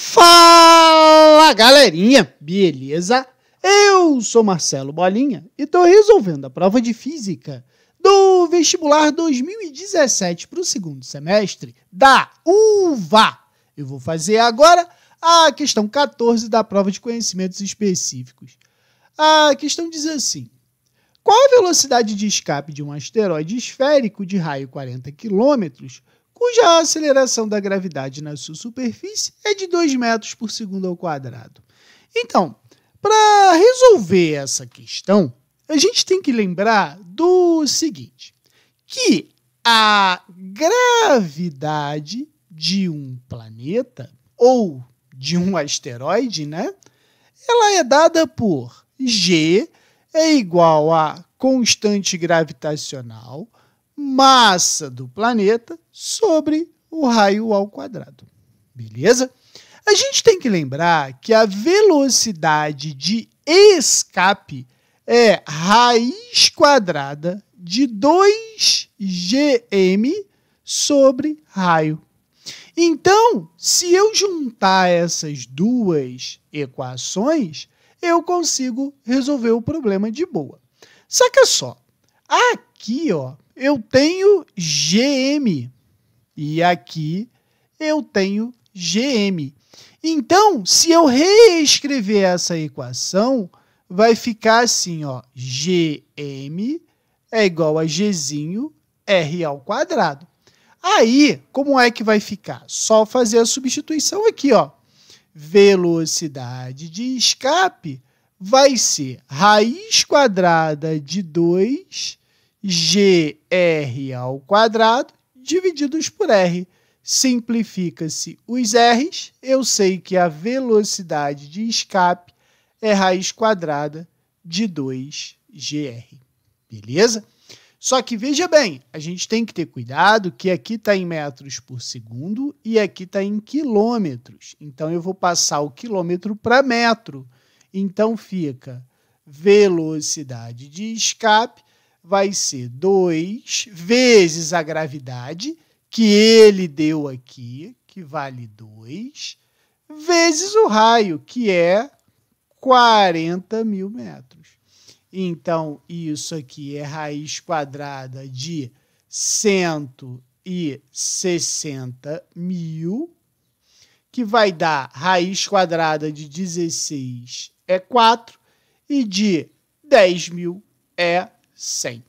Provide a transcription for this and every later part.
Fala galerinha, beleza? Eu sou Marcelo Bolinha e tô resolvendo a prova de física do vestibular 2017 para o segundo semestre da UVA. Eu vou fazer agora a questão 14 da prova de conhecimentos específicos. A questão diz assim: Qual a velocidade de escape de um asteroide esférico de raio 40 quilômetros? cuja aceleração da gravidade na sua superfície é de 2 metros por segundo ao quadrado. Então, para resolver essa questão, a gente tem que lembrar do seguinte: que a gravidade de um planeta ou de um asteroide, né? Ela é dada por G é igual a constante gravitacional massa do planeta sobre o raio ao quadrado. Beleza? A gente tem que lembrar que a velocidade de escape é raiz quadrada de 2gm sobre raio. Então, se eu juntar essas duas equações, eu consigo resolver o problema de boa. Saca só, Aqui, ó, eu tenho GM. E aqui eu tenho GM. Então, se eu reescrever essa equação, vai ficar assim, ó, GM é igual a Gzinho R ao quadrado. Aí, como é que vai ficar? Só fazer a substituição aqui, ó. Velocidade de escape vai ser raiz quadrada de 2 gr ao quadrado divididos por r. Simplifica-se os r's, eu sei que a velocidade de escape é raiz quadrada de 2 gr. Beleza? Só que veja bem, a gente tem que ter cuidado que aqui está em metros por segundo e aqui está em quilômetros. Então eu vou passar o quilômetro para metro. Então fica velocidade de escape vai ser 2 vezes a gravidade que ele deu aqui, que vale 2, vezes o raio, que é 40 mil metros. Então, isso aqui é raiz quadrada de 160 mil, que vai dar raiz quadrada de 16 é 4 e de 10 mil é 100.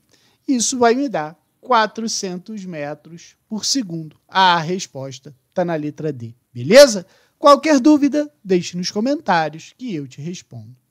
Isso vai me dar 400 metros por segundo. A resposta está na letra D, beleza? Qualquer dúvida, deixe nos comentários que eu te respondo.